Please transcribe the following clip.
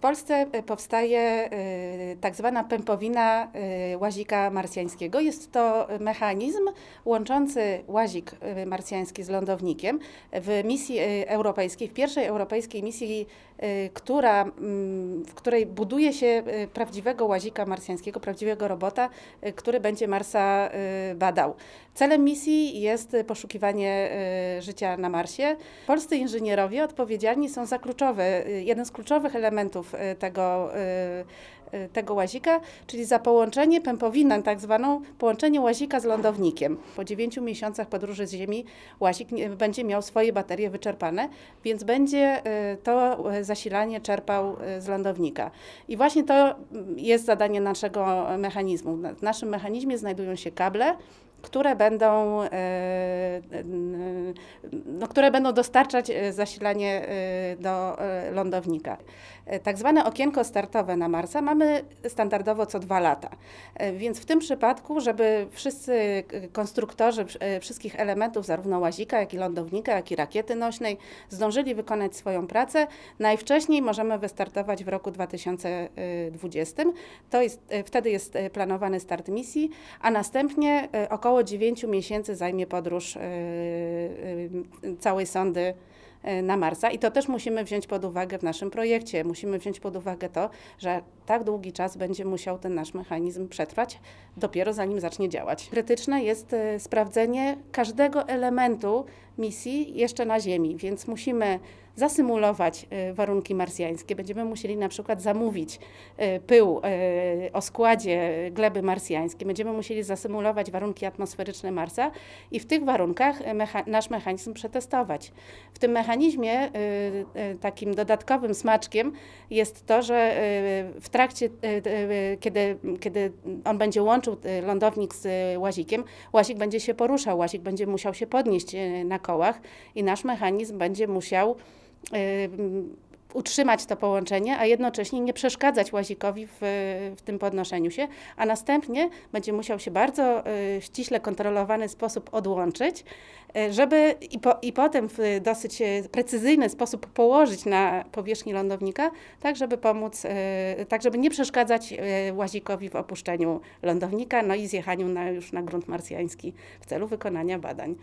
W Polsce e, powstaje e, tak zwana pępowina e, łazika marsjańskiego. Jest to mechanizm łączący łazik marsjański z lądownikiem. W misji europejskiej, w pierwszej europejskiej misji, która, mm, w której buduje się prawdziwego łazika marsjańskiego, prawdziwego robota, który będzie Marsa badał. Celem misji jest poszukiwanie życia na Marsie. Polscy inżynierowie odpowiedzialni są za kluczowe, jeden z kluczowych elementów E, tego, e, e, tego łazika, czyli za połączenie pępowinę, tak zwaną połączenie łazika z lądownikiem. Po 9 miesiącach podróży z Ziemi łazik będzie miał swoje baterie wyczerpane, więc będzie to zasilanie czerpał z lądownika. I właśnie to mm, jest zadanie naszego mechanizmu. W naszym mechanizmie znajdują się kable, które będą które będą dostarczać e, zasilanie e, do e, lądownika. Tak zwane okienko startowe na Marsa mamy standardowo co dwa lata. Więc w tym przypadku, żeby wszyscy konstruktorzy wszystkich elementów, zarówno łazika, jak i lądownika, jak i rakiety nośnej, zdążyli wykonać swoją pracę, najwcześniej możemy wystartować w roku 2020. To jest, wtedy jest planowany start misji, a następnie około 9 miesięcy zajmie podróż całej sondy e, na Marsa. I to też musimy wziąć pod uwagę w naszym projekcie. Musimy wziąć pod uwagę to, że tak długi czas będzie musiał ten nasz mechanizm przetrwać, dopiero zanim zacznie działać. Krytyczne jest e, sprawdzenie każdego elementu misji jeszcze na Ziemi, więc musimy zasymulować y, warunki marsjańskie. Będziemy musieli na przykład zamówić y, pył y, o składzie gleby marsjańskiej. Będziemy musieli zasymulować warunki atmosferyczne Marsa i w tych warunkach mecha nasz mechanizm przetestować. W tym mechanizmie takim dodatkowym smaczkiem jest to, że w trakcie, kiedy, kiedy on będzie łączył lądownik z łazikiem, łazik będzie się poruszał, łazik będzie musiał się podnieść na kołach i nasz mechanizm będzie musiał Y, utrzymać to połączenie, a jednocześnie nie przeszkadzać łazikowi w, w tym podnoszeniu się, a następnie będzie musiał się bardzo y, ściśle kontrolowany sposób odłączyć, y, żeby i, po, i potem w dosyć precyzyjny sposób położyć na powierzchni lądownika, tak żeby pomóc, tak żeby nie przeszkadzać łazikowi w opuszczeniu lądownika, no i zjechaniu na, już na grunt marsjański w celu wykonania badań.